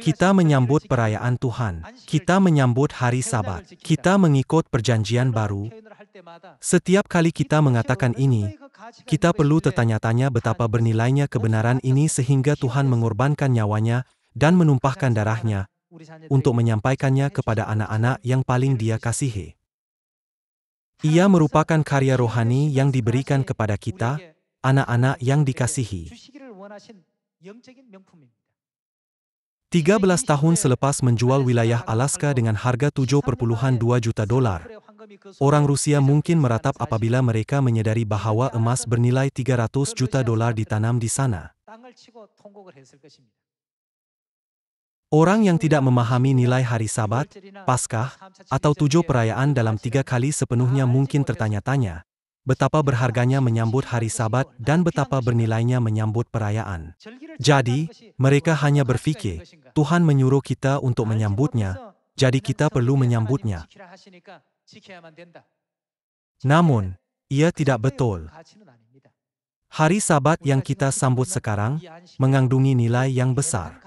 Kita menyambut perayaan Tuhan. Kita menyambut hari Sabat. Kita mengikut perjanjian baru. Setiap kali kita mengatakan ini, kita perlu tertanya-tanya betapa bernilainya kebenaran ini sehingga Tuhan mengorbankan nyawanya dan menumpahkan darahnya untuk menyampaikannya kepada anak-anak yang paling dia kasihi. Ia merupakan karya rohani yang diberikan kepada kita, anak-anak yang dikasihi. 13 tahun selepas menjual wilayah Alaska dengan harga 7,2 juta dolar, orang Rusia mungkin meratap apabila mereka menyadari bahwa emas bernilai 300 juta dolar ditanam di sana. Orang yang tidak memahami nilai hari Sabat, Paskah, atau tujuh perayaan dalam tiga kali sepenuhnya mungkin tertanya-tanya, betapa berharganya menyambut hari Sabat dan betapa bernilainya menyambut perayaan. Jadi, mereka hanya berpikir, Tuhan menyuruh kita untuk menyambutnya, jadi kita perlu menyambutnya. Namun, ia tidak betul. Hari Sabat yang kita sambut sekarang mengandungi nilai yang besar.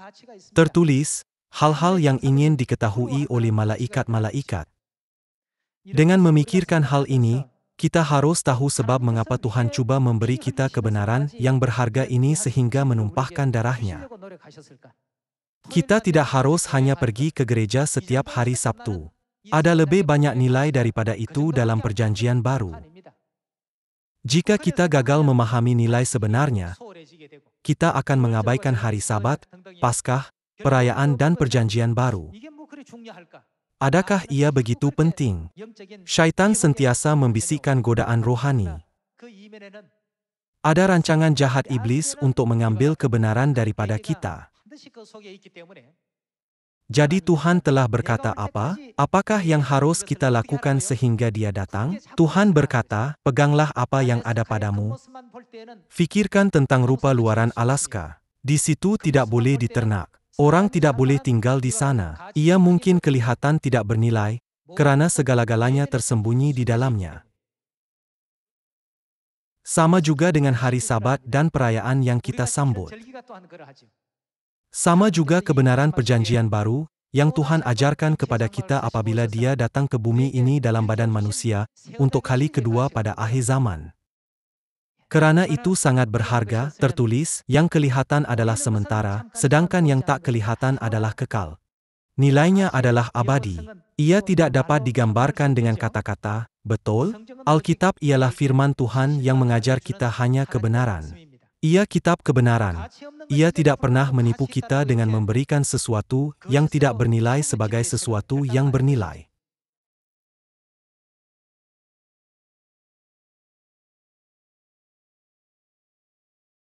Tertulis, hal-hal yang ingin diketahui oleh malaikat-malaikat. Dengan memikirkan hal ini, kita harus tahu sebab mengapa Tuhan coba memberi kita kebenaran yang berharga ini sehingga menumpahkan darahnya. Kita tidak harus hanya pergi ke gereja setiap hari Sabtu. Ada lebih banyak nilai daripada itu dalam perjanjian baru. Jika kita gagal memahami nilai sebenarnya, kita akan mengabaikan hari Sabat, Paskah, perayaan dan perjanjian baru. Adakah ia begitu penting? Syaitan sentiasa membisikkan godaan rohani. Ada rancangan jahat iblis untuk mengambil kebenaran daripada kita. Jadi Tuhan telah berkata apa? Apakah yang harus kita lakukan sehingga dia datang? Tuhan berkata, peganglah apa yang ada padamu. Fikirkan tentang rupa luaran Alaska. Di situ tidak boleh diternak. Orang tidak boleh tinggal di sana. Ia mungkin kelihatan tidak bernilai, karena segala-galanya tersembunyi di dalamnya. Sama juga dengan hari Sabat dan perayaan yang kita sambut. Sama juga kebenaran perjanjian baru yang Tuhan ajarkan kepada kita apabila Dia datang ke bumi ini dalam badan manusia untuk kali kedua pada akhir zaman. Kerana itu sangat berharga, tertulis, yang kelihatan adalah sementara, sedangkan yang tak kelihatan adalah kekal. Nilainya adalah abadi. Ia tidak dapat digambarkan dengan kata-kata, betul? Alkitab ialah firman Tuhan yang mengajar kita hanya kebenaran. Ia kitab kebenaran. Ia tidak pernah menipu kita dengan memberikan sesuatu yang tidak bernilai sebagai sesuatu yang bernilai.